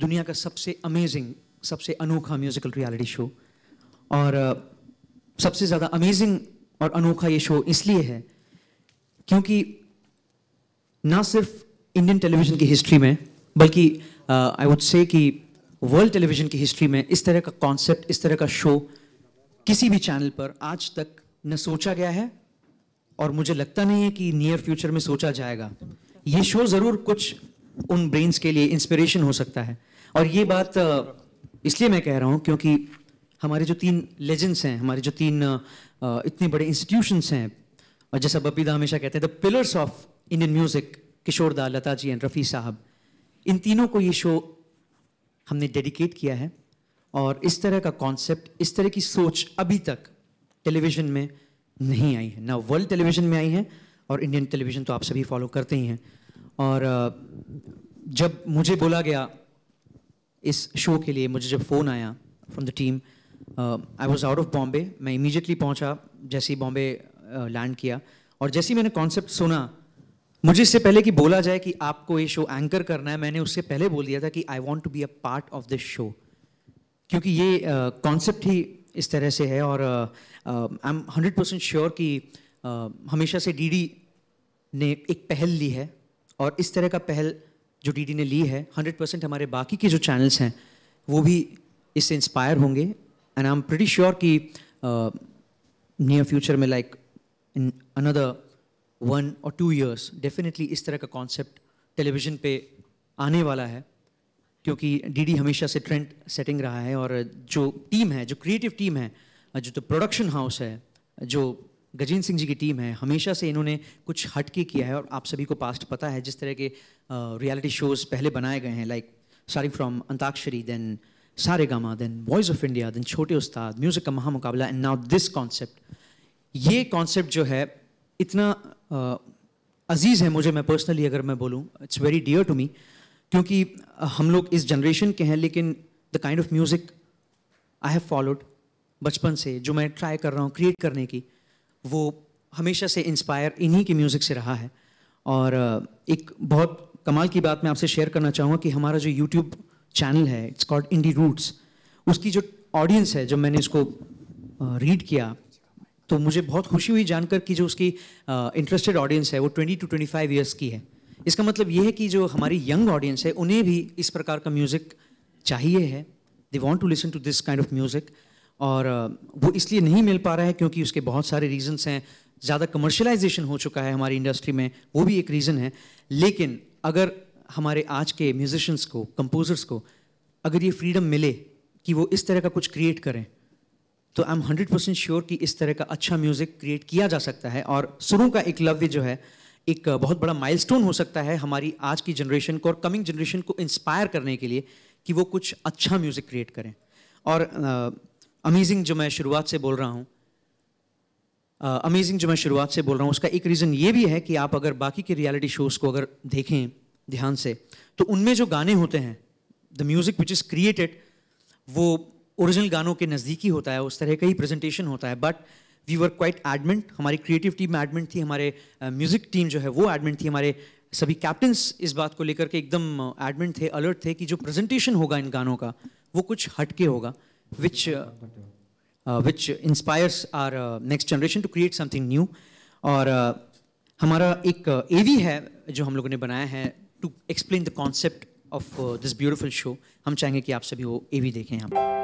दुनिया का सबसे अमेजिंग सबसे अनोखा म्यूजिकल रियलिटी शो और सबसे ज़्यादा अमेजिंग और अनोखा ये शो इसलिए है क्योंकि ना सिर्फ इंडियन टेलीविज़न की हिस्ट्री में बल्कि आई वुड से कि वर्ल्ड टेलीविज़न की हिस्ट्री में इस तरह का कॉन्सेप्ट इस तरह का शो किसी भी चैनल पर आज तक न सोचा गया है और मुझे लगता नहीं है कि नियर फ्यूचर में सोचा जाएगा ये शो ज़रूर कुछ उन ब्रेन्स के लिए इंस्पिरेशन हो सकता है और ये बात इसलिए मैं कह रहा हूँ क्योंकि हमारे जो तीन लेजेंड्स हैं हमारे जो तीन इतने बड़े इंस्टीट्यूशंस हैं और जैसा बपीदा हमेशा कहते हैं the pillars of Indian music Kishore da Lata ji and Rafi साहब इन तीनों को ये शो हमने डेडिकेट किया है और इस तरह का कॉन्सेप्ट इस तरह की सोच अभी तक टेलीविज़न में नहीं आई है ना वर्ल्ड टेलीविज़न में आई है और इंडियन टेलीविज़न तो आप सभी फॉलो करते ही हैं और जब मुझे बोला गया इस शो के लिए मुझे जब फ़ोन आया from the team I was out of Bombay मैं इमीजिएटली पहुंचा जैसे ही बॉम्बे लैंड किया और जैसे ही मैंने कॉन्सेप्ट सुना मुझे इससे पहले कि बोला जाए कि आपको ये शो एंकर करना है मैंने उससे पहले बोल दिया था कि I want to be a part of this show क्योंकि ये कॉन्सेप्ट uh, ही इस तरह से है और I am hundred percent sure कि uh, हमेशा से डीडी ने एक पहल ली है और इस तरह का पहल जो डीडी ने ली है 100 परसेंट हमारे बाकी के जो चैनल्स हैं वो भी इससे इंस्पायर होंगे and I am pretty sure कि नियर फ्यूचर में लाइक इन अनदर वन और टू ईयर्स डेफिनेटली इस तरह का कॉन्सेप्ट टेलीविज़न पे आने वाला है क्योंकि डीडी हमेशा से ट्रेंड सेटिंग रहा है और जो टीम है जो क्रिएटिव टीम है जो तो प्रोडक्शन हाउस है जो गजेंद्र सिंह जी की टीम है हमेशा से इन्होंने कुछ हटके किया है और आप सभी को पास्ट पता है जिस तरह के रियलिटी शोज़ पहले बनाए गए हैं like starting from Antakshari then Sa Re Ga Ma then Voice of India then Chhote Ustad music Ka Mahamuqabla and now this concept ये कॉन्सेप्ट जो है इतना uh, अजीज़ है मुझे मैं पर्सनली अगर मैं बोलूँ it's very dear to me क्योंकि हम लोग इस जनरेशन के हैं लेकिन the kind of music I have followed बचपन से जो मैं ट्राई कर रहा हूँ क्रिएट करने की वो हमेशा से इंस्पायर इन्हीं के म्यूज़िक से रहा है और एक बहुत कमाल की बात मैं आपसे शेयर करना चाहूँगा कि हमारा जो यूट्यूब चैनल है इट्स कॉल्ड इंडी रूट्स उसकी जो ऑडियंस है जब मैंने इसको रीड किया तो मुझे बहुत खुशी हुई जानकर कि जो उसकी इंटरेस्टेड ऑडियंस है वो 20 टू 25 इयर्स की है इसका मतलब ये है कि जो हमारी यंग ऑडियंस है उन्हें भी इस प्रकार का म्यूज़िक चाहिए है they want to listen to this kind of music और वो इसलिए नहीं मिल पा रहा है क्योंकि उसके बहुत सारे रीजंस हैं ज़्यादा कमर्शलाइजेशन हो चुका है हमारी इंडस्ट्री में वो भी एक रीज़न है लेकिन अगर हमारे आज के म्यूजिशंस को कंपोज़र्स को अगर ये फ्रीडम मिले कि वो इस तरह का कुछ क्रिएट करें तो I am hundred percent sure कि इस तरह का अच्छा म्यूज़िक क्रिएट किया जा सकता है और शुरू का एक लव्य जो है एक बहुत बड़ा माइलस्टोन हो सकता है हमारी आज की जनरेशन को और कमिंग जनरेशन को इंस्पायर करने के लिए कि वो कुछ अच्छा म्यूज़िक क्रिएट करें और अमेजिंग जो मैं शुरुआत से बोल रहा हूँ अमेजिंग uh, जो मैं शुरुआत से बोल रहा हूँ उसका एक रीज़न ये भी है कि आप अगर बाकी के रियलिटी शोज़ को अगर देखें ध्यान से तो उनमें जो गाने होते हैं the music which is created वो ओरिजिनल गानों के नज़दीकी होता है उस तरह का ही प्रेजेंटेशन होता है but we were quite admit हमारी क्रिएटिव टीम एडमिट थी हमारे म्यूज़िक uh, टीम जो है वो एडमिट थी हमारे सभी कैप्टन्स इस बात को लेकर के एकदम एडमिट uh, थे अलर्ट थे कि जो प्रेजेंटेशन होगा इन गानों का वो कुछ हटके होगा which, uh, uh, which inspires our uh, next generation to create something new. और हमारा एक ए है जो हम लोगों ने बनाया है to explain the concept of this beautiful show हम चाहेंगे कि आप सभी वो ए वी देखें यहाँ पर